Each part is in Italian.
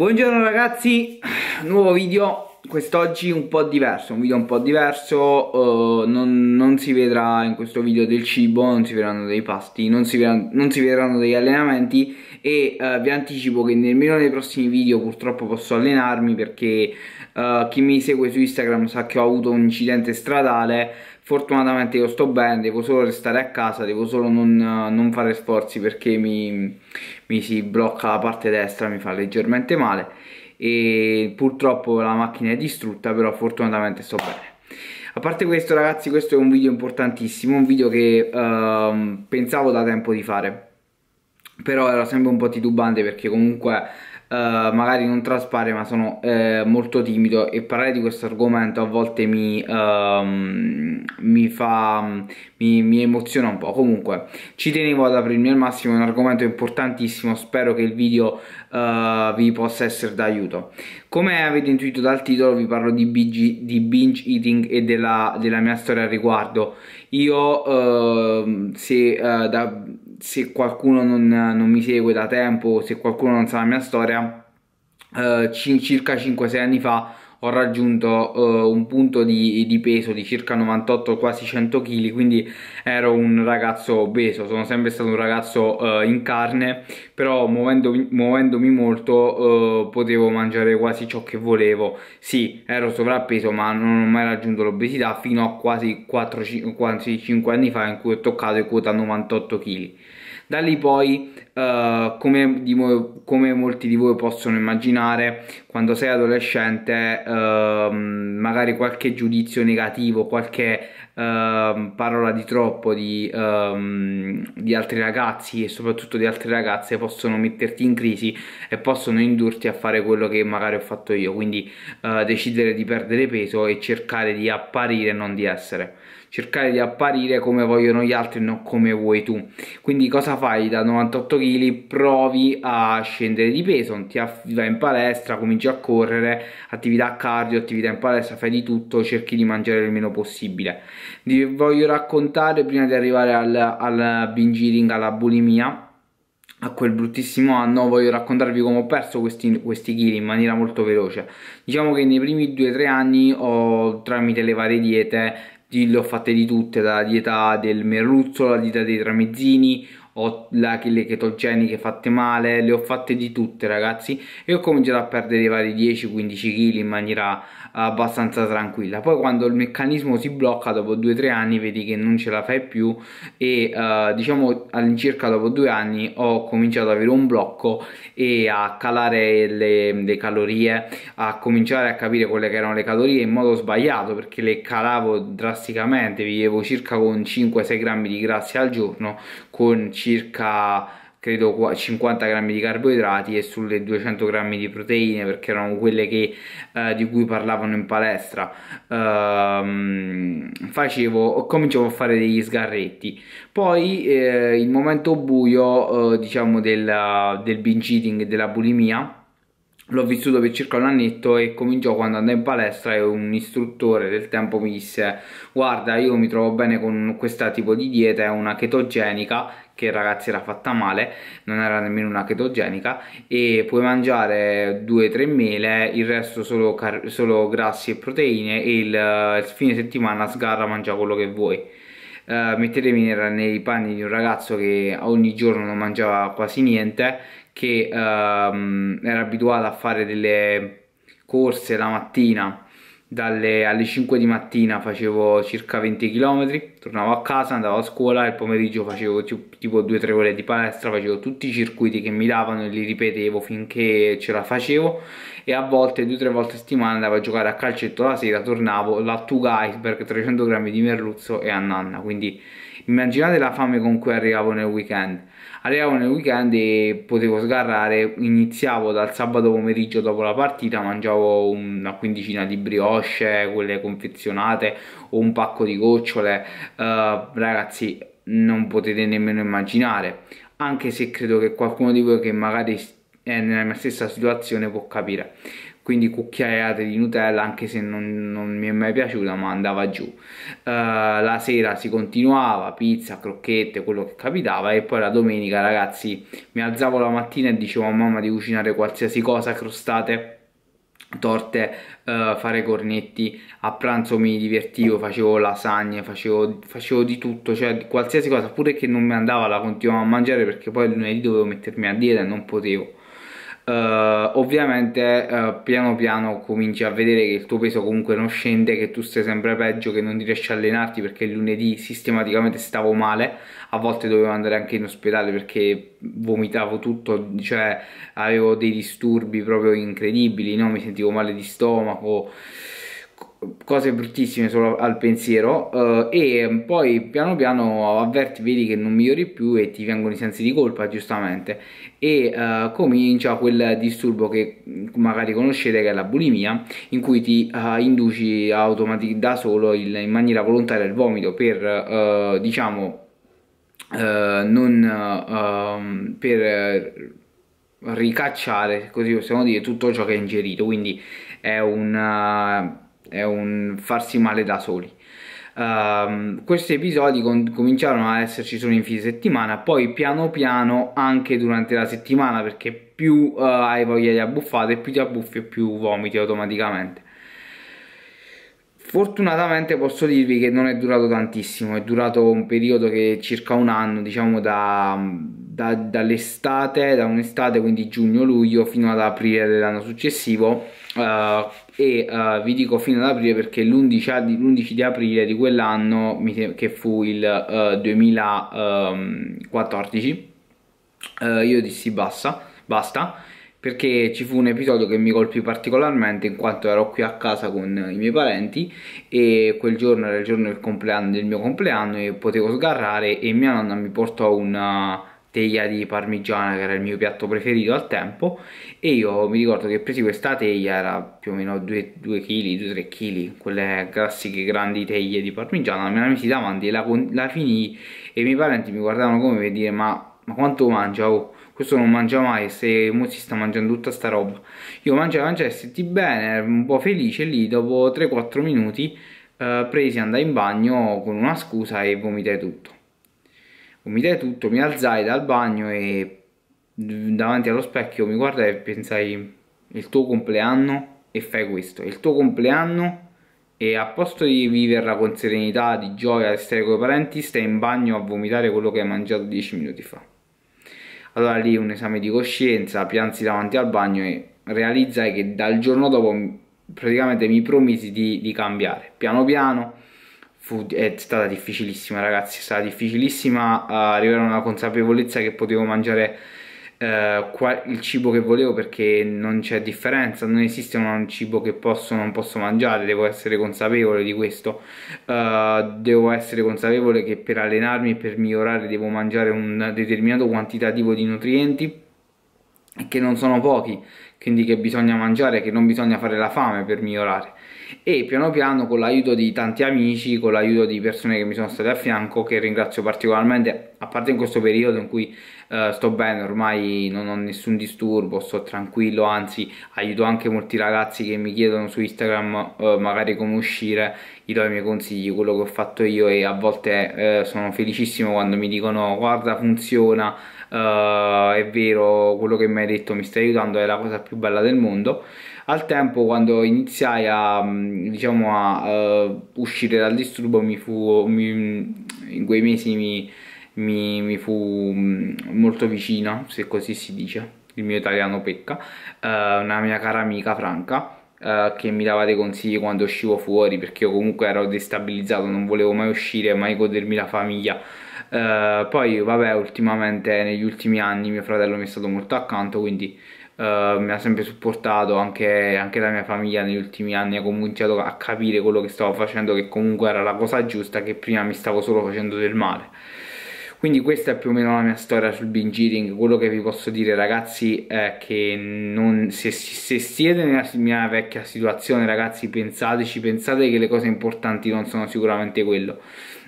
Buongiorno ragazzi, nuovo video, quest'oggi un po' diverso, un video un po' diverso, uh, non, non, si vedrà in questo video del cibo, non si vedranno dei pasti, non si, vedranno, non si vedranno degli allenamenti e uh, vi anticipo che nemmeno nei prossimi video purtroppo posso allenarmi perché eh, chi mi segue su Instagram sa che ho avuto un incidente stradale fortunatamente io sto bene, devo solo restare a casa, devo solo non, eh, non fare sforzi perché mi, mi, si blocca la parte destra, mi fa leggermente male e purtroppo la macchina è distrutta però fortunatamente sto bene. A parte questo ragazzi questo è un video importantissimo, un video che uh, pensavo da tempo di fare però ero sempre un po' titubante perché comunque eh, magari non traspare ma sono uh, molto timido e parlare di questo argomento a volte mi, uh, mi fa mi, mi, emoziona un po' comunque ci tenevo ad aprirmi al massimo è un argomento importantissimo spero che il video eh, vi possa essere d'aiuto come avete intuito dal titolo vi parlo di, BG, di binge eating e della, della, mia storia al riguardo io ehm, se da se qualcuno non, non, mi segue da tempo, se qualcuno non sa la mia storia, eh, circa 5-6 anni fa ho raggiunto uh, un punto di, di, peso di circa 98 quasi 100 kg quindi ero un ragazzo obeso sono sempre stato un ragazzo uh, in carne però muovendomi, muovendomi molto uh, potevo mangiare quasi ciò che volevo sì ero sovrappeso ma non ho mai raggiunto l'obesità fino a quasi 4 5, quasi 5 anni fa in cui ho toccato quota 98 kg da lì poi, eh, come, di voi, come, molti di voi possono immaginare, quando sei adolescente, eh, magari qualche giudizio negativo, qualche Ehm, parola di troppo di, um, di, altri ragazzi e soprattutto di altre ragazze possono metterti in crisi e possono indurti a fare quello che magari ho fatto io quindi uh, decidere di perdere peso e cercare di apparire non di essere cercare di apparire come vogliono gli altri non come vuoi tu quindi cosa fai da 98 kg provi a scendere di peso ti vai in palestra cominci a correre attività cardio attività in palestra fai di tutto cerchi di mangiare il meno possibile vi voglio raccontare prima di arrivare al, al binge eating, alla bulimia a quel bruttissimo anno voglio raccontarvi come ho perso questi, questi chili in maniera molto veloce diciamo che nei primi 2-3 anni ho tramite le varie diete le ho fatte di tutte dalla dieta del merluzzo la dieta dei tramezzini ho la, le chetogeniche fatte male, le ho fatte di tutte ragazzi e ho cominciato a perdere i vari 10-15 kg in maniera abbastanza tranquilla. Poi quando il meccanismo si blocca dopo 2-3 anni vedi che non ce la fai più e uh, diciamo all'incirca dopo 2 anni ho cominciato ad avere un blocco e a calare le, le calorie, a cominciare a capire quelle che erano le calorie in modo sbagliato perché le calavo drasticamente, vivevo circa con 5-6 grammi di grassi al giorno con 5 circa credo 50 grammi di carboidrati e sulle 200 grammi di proteine perché erano quelle che, eh, di cui parlavano in palestra ehm, facevo, cominciavo a fare degli sgarretti poi eh, il momento buio eh, diciamo del, del binge eating e della bulimia l'ho vissuto per circa un annetto e cominciò quando andai in palestra e un istruttore del tempo mi disse guarda io mi trovo bene con questo tipo di dieta è una chetogenica che ragazzi era fatta male, non era nemmeno una chetogenica e puoi mangiare 2-3 mele, il resto solo, solo, grassi e proteine e il, eh, il fine settimana sgarra mangia quello che vuoi. Uh, mettetemi nei panni di un ragazzo che ogni giorno non mangiava quasi niente, che uh, era abituato a fare delle corse la mattina dalle alle 5 di mattina facevo circa 20 km, tornavo a casa, andavo a scuola, il pomeriggio facevo tipo 2-3 ore di palestra, facevo tutti i circuiti che mi davano e li ripetevo finché ce la facevo e a volte 2-3 volte a settimana andavo a giocare a calcetto la sera, tornavo, 2 iceberg, 300 grammi di merluzzo e a nanna, quindi immaginate la fame con cui arrivavo nel weekend arrivavo nel weekend e potevo sgarrare iniziavo dal sabato pomeriggio dopo la partita mangiavo una quindicina di brioche quelle confezionate o un pacco di gocciole uh, ragazzi non potete nemmeno immaginare anche se credo che qualcuno di voi che magari è nella mia stessa situazione può capire quindi cucchiaiate di Nutella anche se non, non mi è mai piaciuta ma andava giù uh, la sera si continuava pizza, crocchette, quello che capitava e poi la domenica ragazzi mi alzavo la mattina e dicevo a mamma di cucinare qualsiasi cosa, crostate torte, uh, fare cornetti, a pranzo mi divertivo, facevo lasagne, facevo, facevo di tutto, cioè qualsiasi cosa, pure che non mi andava la continuavo a mangiare perché poi lunedì dovevo mettermi a dieta e non potevo Uh, ovviamente uh, piano piano cominci a vedere che il tuo peso comunque non scende, che tu stai sempre peggio, che non riesci a allenarti perché il lunedì sistematicamente stavo male, a volte dovevo andare anche in ospedale perché vomitavo tutto, cioè avevo dei disturbi proprio incredibili, no? mi sentivo male di stomaco cose bruttissime solo al pensiero eh, e poi piano piano avverti, vedi che non migliori più e ti vengono i sensi di colpa giustamente e eh, comincia quel disturbo che magari conoscete che è la bulimia in cui ti eh, induci automaticamente da solo il, in maniera volontaria il vomito per eh, diciamo eh, non ehm, per ricacciare così possiamo dire tutto ciò che hai ingerito quindi è un è un farsi male da soli. Um, questi episodi cominciarono ad esserci solo in fine settimana, poi piano piano anche durante la settimana perché più uh, hai voglia di abbuffare, più ti abbuffi e più vomiti automaticamente. Fortunatamente posso dirvi che non è durato tantissimo, è durato un periodo che è circa un anno, diciamo da da, dall'estate, da un'estate quindi giugno-luglio fino ad aprile dell'anno successivo uh, e uh, vi dico fino ad aprile perché l'11 di aprile di quell'anno che fu il uh, eh, 2014 io dissi basta, basta perché ci fu un episodio che mi colpì particolarmente in quanto ero qui a casa con i miei parenti e quel giorno era il giorno del, del mio compleanno e potevo sgarrare e mia nonna mi portò una, teglia di parmigiana che era il mio piatto preferito al tempo e io mi ricordo che presi questa teglia era più o meno 2 kg 2-3 kg quelle classiche grandi teglie di parmigiana me la misi davanti e la, la finì e i miei parenti mi guardavano come per dire ma, ma quanto mangia oh questo non mangia mai se mo si sta mangiando tutta sta roba io mangiavo mangiavo e senti bene un po' felice lì dopo 3-4 minuti eh, presi andai in bagno con una scusa e vomitai tutto vomitai tutto, mi alzai dal bagno e davanti allo specchio mi guardai e pensai il tuo compleanno e fai questo, il tuo compleanno e a posto di viverla con serenità, di gioia, di stare con i parenti, stai in bagno a vomitare quello che hai mangiato dieci minuti fa. Allora lì un esame di coscienza, piansi davanti al bagno e realizzai che dal giorno dopo praticamente mi promisi di, di cambiare, piano piano, fu, è stata difficilissima ragazzi, è stata difficilissima arrivare a una consapevolezza che potevo mangiare Uh, qua, il cibo che volevo perché non c'è differenza, non esiste un cibo che posso o non posso mangiare, devo essere consapevole di questo, uh, devo essere consapevole che per allenarmi e per migliorare devo mangiare un determinato quantitativo di nutrienti che non sono pochi, quindi che bisogna mangiare, che non bisogna fare la fame per migliorare e piano piano con l'aiuto di tanti amici, con l'aiuto di persone che mi sono state a fianco, che ringrazio particolarmente, a parte in questo periodo in cui uh, sto bene, ormai non ho nessun disturbo, sto tranquillo, anzi aiuto anche molti ragazzi che mi chiedono su Instagram uh, magari come uscire, gli do i miei consigli, quello che ho fatto io e a volte uh, sono felicissimo quando mi dicono guarda funziona, uh, è vero quello che mi hai detto mi stai aiutando è la cosa più bella del mondo al tempo quando iniziai a mm, diciamo a uh, uscire dal disturbo mi fu mi, in quei mesi mi, mi, mi fu mm, molto vicina se così si dice il mio italiano pecca uh, una mia cara amica Franca Uh, che mi dava dei consigli quando uscivo fuori perché io comunque ero destabilizzato, non volevo mai uscire, mai godermi la famiglia eh, poi vabbè ultimamente negli ultimi anni mio fratello mi è stato molto accanto quindi uh, mi ha sempre supportato anche, anche, la mia famiglia negli ultimi anni ha cominciato a capire quello che stavo facendo che comunque era la cosa giusta che prima mi stavo solo facendo del male quindi questa è più o meno la mia storia sul binge eating quello che vi posso dire ragazzi è che non, se, se, siete nella mia vecchia situazione ragazzi pensateci pensate che le cose importanti non sono sicuramente quello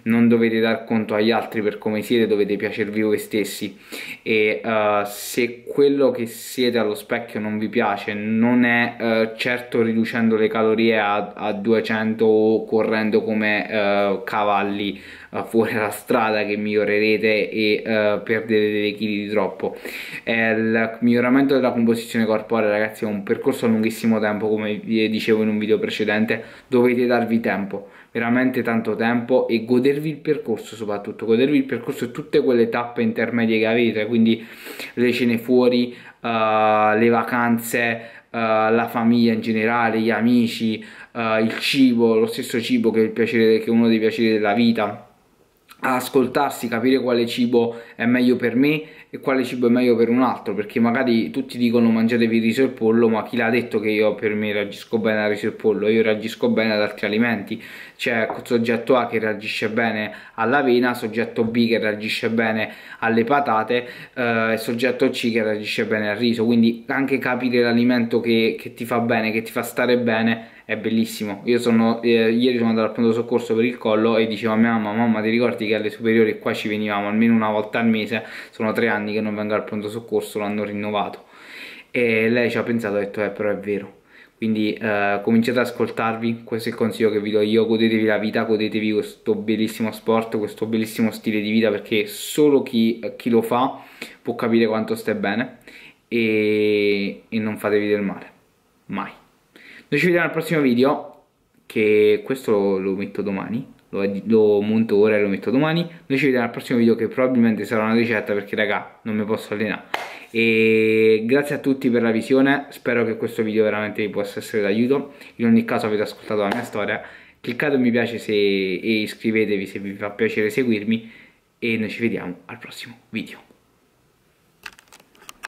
non dovete dar conto agli altri per come siete, dovete piacervi voi stessi e uh, se quello che siete allo specchio non vi piace non è uh, certo riducendo le calorie a, a 200 o correndo come uh, cavalli fuori la strada che migliorerete e uh, perderete dei chili di troppo il miglioramento della composizione corporea ragazzi è un percorso a lunghissimo tempo come vi dicevo in un video precedente dovete darvi tempo veramente tanto tempo e godervi il percorso soprattutto, godervi il percorso e tutte quelle tappe intermedie che avete, cioè quindi le cene fuori, uh, le vacanze, uh, la famiglia in generale, gli amici, uh, il cibo, lo stesso cibo che è piacere, che è uno dei piaceri della vita a ascoltarsi, capire quale cibo è meglio per me e quale cibo è meglio per un altro, perché magari tutti dicono mangiatevi il riso e il pollo, ma chi l'ha detto che io per me reagisco bene al riso e al pollo? Io reagisco bene ad altri alimenti, c'è soggetto A che reagisce bene all'avena, soggetto B che reagisce bene alle patate eh, e soggetto C che reagisce bene al riso, quindi anche capire l'alimento che, che ti fa bene, che ti fa stare bene è bellissimo. Io sono, eh, ieri sono andato al pronto soccorso per il collo e dicevo a mia mamma, mamma ti ricordi che alle superiori qua ci venivamo almeno una volta al mese, sono tre anni che non vengo al pronto soccorso, l'hanno rinnovato. E lei ci ha pensato e ha detto, eh però è vero. Quindi eh, cominciate ad ascoltarvi, questo è il consiglio che vi do io, godetevi la vita, godetevi questo bellissimo sport, questo bellissimo stile di vita perché solo chi, chi lo fa può capire quanto stai bene e, e non fatevi del male, mai. Noi ci vediamo al prossimo video, che questo lo metto domani, lo, lo, monto ora e lo metto domani. Noi ci vediamo al prossimo video che probabilmente sarà una ricetta perché raga non mi posso allenare. E grazie a tutti per la visione, spero che questo video veramente vi possa essere d'aiuto. In ogni caso avete ascoltato la mia storia. Cliccate mi piace se, e iscrivetevi se vi fa piacere seguirmi e noi ci vediamo al prossimo video.